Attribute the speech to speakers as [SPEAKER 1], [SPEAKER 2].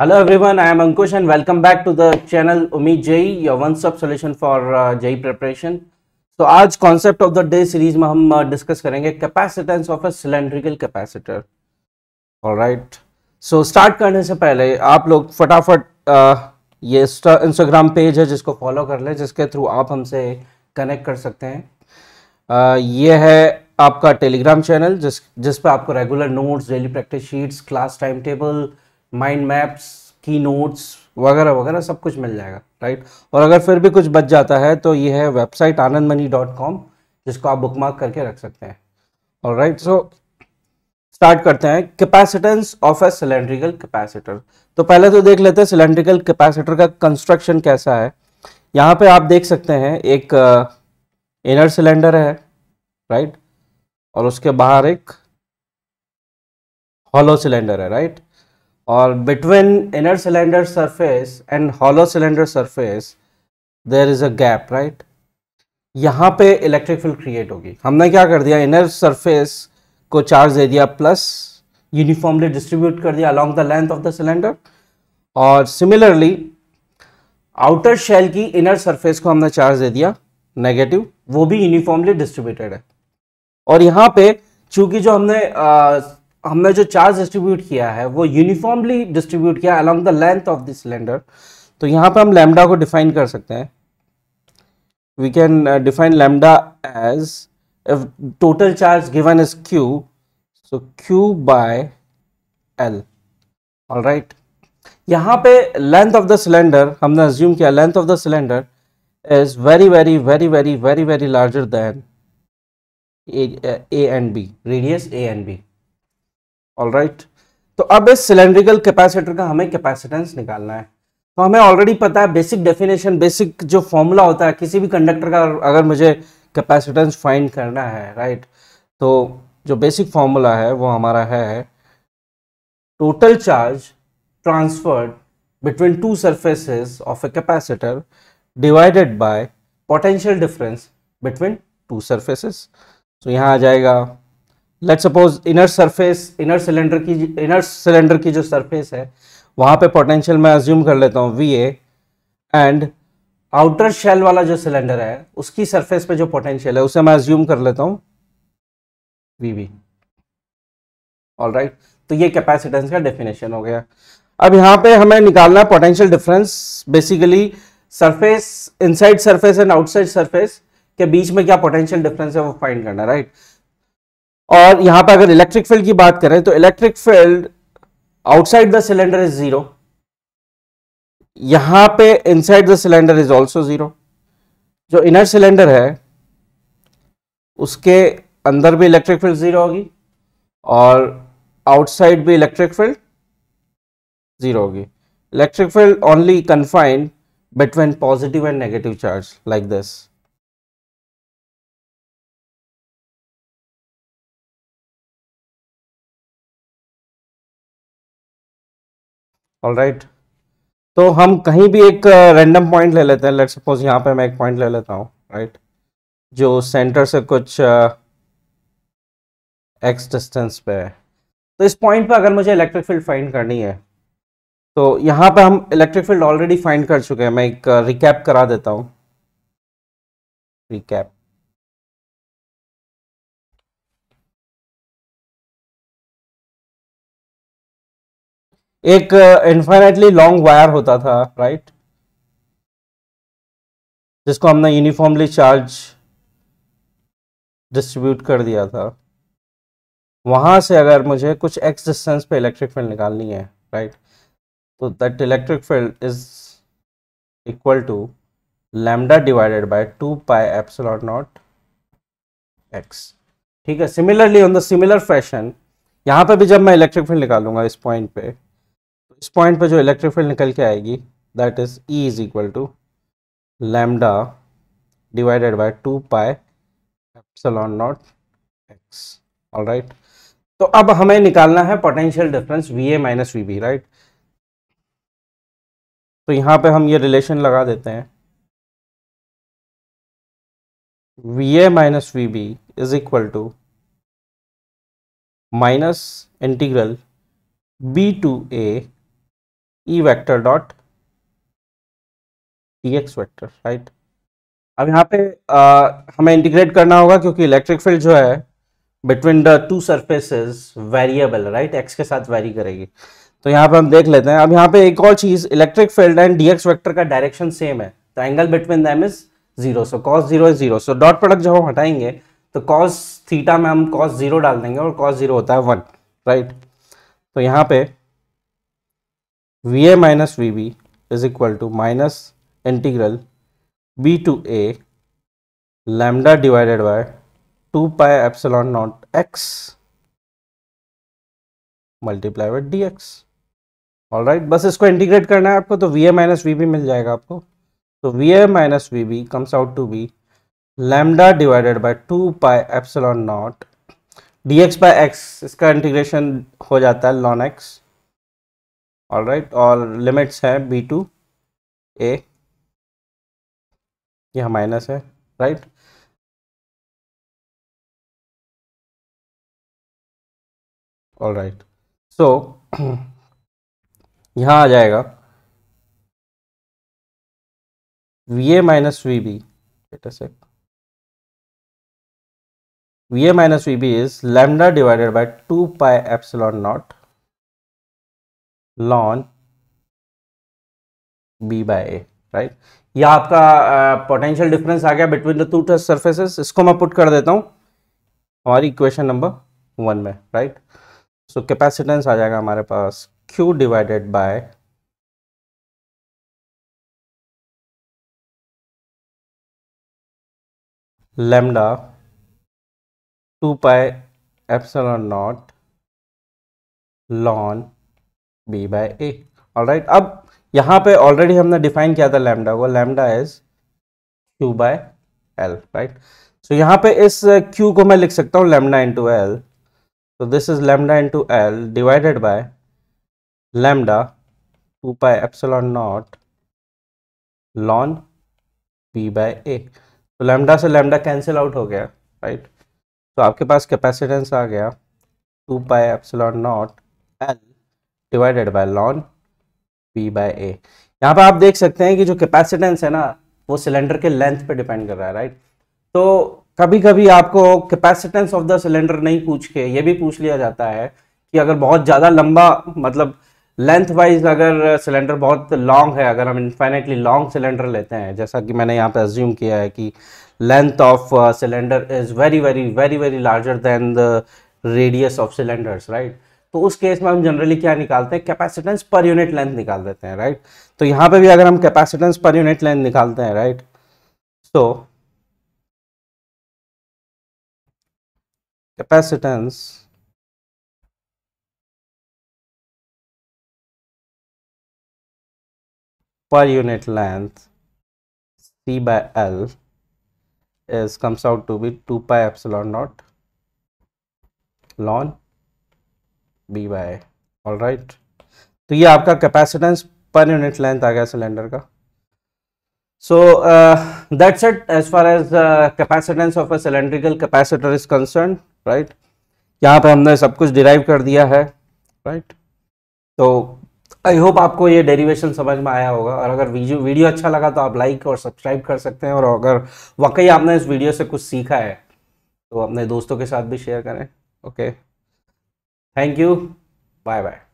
[SPEAKER 1] Hello everyone I am Ankush and welcome back to the channel Umeed JEE your one stop solution for JEE preparation तो आज concept of the day series में हम discuss uh, करेंगे capacitance of a cylindrical capacitor alright so start करने से पहले आप लोग फटाफट uh, ये इंस्टाग्राम पेज है जिसको फॉलो कर लें जिसके थ्रू आप हमसे कनेक्ट कर सकते हैं आ, uh, ये है आपका टेलीग्राम चैनल जिस जिस पर आपको regular notes daily practice sheets class time table mind maps की नोट्स वगैरह वगैरह सब कुछ मिल जाएगा राइट और अगर फिर भी कुछ बच जाता है तो ये है website Anand Mani dot com जिसको आप बुक मार्क करके रख सकते हैं और राइट सो स्टार्ट करते हैं capacitance of a cylindrical capacitor तो पहले तो देख लेते हैं सिलेंड्रिकल कैपेसिटर का कंस्ट्रक्शन कैसा है यहाँ पे आप देख सकते हैं एक इनर uh, सिलेंडर है राइट और उसके बाहर एक हॉलो सिलेंडर है राइट और between inner cylinder surface and hollow cylinder surface there is a gap right यहाँ पे इलेक्ट्रिक फील्ड क्रिएट होगी हमने क्या कर दिया इनर सरफेस को चार्ज दे दिया प्लस यूनिफॉर्मली डिस्ट्रीब्यूट कर दिया along the length of the cylinder और सिमिलरली आउटर शेल की इनर सरफेस को हमने चार्ज दे दिया नेगेटिव वो भी यूनिफॉर्मली डिस्ट्रीब्यूटेड है और यहाँ पे चूंकि जो हमने आ, हमने जो चार्ज डिस्ट्रीब्यूट किया है वो यूनिफॉर्मली डिस्ट्रीब्यूट किया along the length of the cylinder तो यहाँ पर हम लैमडा को डिफाइन कर सकते हैं we can define lambda as if total charge given is Q so Q by L all right यहाँ पे लेंथ ऑफ द सिलेंडर हमने अज्यूम किया length of the cylinder is very very very very very very larger than A and B radius A and B all right तो अब इस cylindrical capacitor का हमें capacitance निकालना है तो हमें ऑलरेडी पता है बेसिक डेफिनेशन बेसिक जो फॉर्मूला होता है किसी भी कंडक्टर का अगर मुझे कैपेसिटेंस फाइंड करना है राइट तो जो बेसिक फॉर्मूला है वो हमारा है total charge transferred between two surfaces of a capacitor divided by potential difference between two surfaces तो यहाँ आ जाएगा let suppose inner surface inner cylinder की इनर सिलेंडर की जो सरफेस है वहां पे पोटेंशियल मैं अज्यूम कर लेता हूँ V A and outer shell वाला जो सिलेंडर है उसकी सरफेस पे जो पोटेंशियल है उसे मैं अज्यूम कर लेता हूँ वी वी ऑल राइट तो ये कैपेसिटेंस का डेफिनेशन हो गया अब यहाँ पे हमें निकालना potential difference basically surface inside surface and outside surface के बीच में क्या पोटेंशियल डिफरेंस है वो फाइंड करना राइट right? और यहां पर अगर इलेक्ट्रिक फील्ड की बात करें तो electric field outside the cylinder is zero यहां पे inside the cylinder is also zero जो इनर सिलेंडर है उसके अंदर भी इलेक्ट्रिक फील्ड जीरो होगी और आउटसाइड भी इलेक्ट्रिक फील्ड जीरो होगी electric field only confined between positive and negative charge like this all right तो हम कहीं भी एक रैंडम uh, पॉइंट ले लेते हैं लेट सपोज यहाँ पे मैं एक पॉइंट ले लेता हूँ राइट जो सेंटर से कुछ एक्स uh, डिस्टेंस पे है तो इस पॉइंट पर अगर मुझे इलेक्ट्रिक फील्ड फाइंड करनी है तो यहाँ पे हम इलेक्ट्रिक फील्ड ऑलरेडी फाइंड कर चुके हैं मैं एक रिकैप uh, करा देता हूँ रिकैप एक इंफाइनेटली लॉन्ग वायर होता था राइट जिसको हमने यूनिफॉर्मली चार्ज डिस्ट्रीब्यूट कर दिया था वहां से अगर मुझे कुछ एक्स डिस्टेंस पे इलेक्ट्रिक फील्ड निकालनी है राइट तो that electric field is equal to lambda divided by two pi epsilon naught X ठीक है similarly on the similar fashion यहाँ पे भी जब मैं इलेक्ट्रिक फील्ड निकालूंगा इस पॉइंट पे इस पॉइंट पे जो इलेक्ट्रिक फील्ड निकल के आएगी that is E is equal to lambda divided by two pi epsilon naught X all right तो अब हमें निकालना है potential difference V A minus V B right तो यहां पे हम ये रिलेशन लगा देते हैं V A minus V B is equal to minus integral B to A e vector dot dx vector right right? अब यहाँ पे आ, हमें इंटीग्रेट करना होगा क्योंकि इलेक्ट्रिक फील्ड जो है between the two surfaces variable right X के साथ वेरी करेगी तो यहाँ पे हम देख लेते हैं अब यहाँ पे एक और चीज electric field and DX vector का डायरेक्शन सेम है तो angle between them is zero so cos zero is zero so dot product जब हम हटाएंगे तो कॉस थीटा में हम कॉस जीरो डाल देंगे और कॉस जीरो होता है वन राइट right? तो यहाँ पे minus V B is equal to minus integral B to A lambda divided by two pi epsilon naught X multiply by D X all right बस इसको इंटीग्रेट करना है आपको तो V A minus V B मिल जाएगा आपको तो V A minus V B comes out to be lambda divided by two pi epsilon naught D X by X इसका इंटीग्रेशन हो जाता है लॉन एक्स ऑल राइट और लिमिट्स है बी टू ए यह माइनस है राइट ऑल राइट सो यहाँ आ जाएगा V A minus V B V A minus V B is lambda divided by two pi epsilon naught ln B by A right ये आपका potential difference आ गया between the two touch surfaces इसको मैं put कर देता हूँ और इक्वेशन नंबर वन में राइट सो कैपेसिटेंस आ जाएगा हमारे पास Q divided by lambda two pi epsilon naught ln B by A right अब यहाँ पे ऑलरेडी हमने डिफाइन किया था लैमडा को lambda is Q by L right so यहाँ पे इस क्यू को मैं लिख सकता हूँ लेमडा इंटू एल तो this is lambda into L divided by lambda two by epsilon naught ln B by A तो लैमडा से लेमडा कैंसिल आउट हो गया राइट right? तो आपके पास कैपेसिटेंस आ गया two by epsilon naught L divided by ln P by A यहाँ पर आप देख सकते हैं कि जो कैपेसिटेंस है ना वो सिलेंडर के लेंथ पे डिपेंड कर रहा है राइट तो कभी कभी आपको कैपेसिटेंस ऑफ द सिलेंडर नहीं पूछ के ये भी पूछ लिया जाता है कि अगर बहुत ज़्यादा लंबा मतलब लेंथ वाइज अगर सिलेंडर बहुत लॉन्ग है अगर हम इन्फाइनेटली लॉन्ग सिलेंडर लेते हैं जैसा कि मैंने यहाँ पे एज्यूम किया है कि length of cylinder is very very very very larger than the radius of cylinders right तो उस केस में हम जनरली क्या निकालते हैं कैपेसिटेंस पर यूनिट लेंथ निकाल देते हैं राइट तो यहां पे भी अगर हम कैपेसिटेंस पर यूनिट लेंथ निकालते हैं right so capacitance per unit length C by L is comes out to be two pi epsilon naught ln B by all right तो ये आपका कैपेसिटेंस पर यूनिट लेंथ आ गया cylinder का so that's it as far as capacitance of a cylindrical capacitor is concern right यहाँ पे हमने सब कुछ डिराइव कर दिया है राइट right? तो आई होप आपको ये डेरिवेशन समझ में आया होगा और अगर वीडियो वीडियो अच्छा लगा तो आप लाइक और सब्सक्राइब कर सकते हैं और अगर वाकई आपने इस वीडियो से कुछ सीखा है तो अपने दोस्तों के साथ भी शेयर करें okay okay. thank you bye bye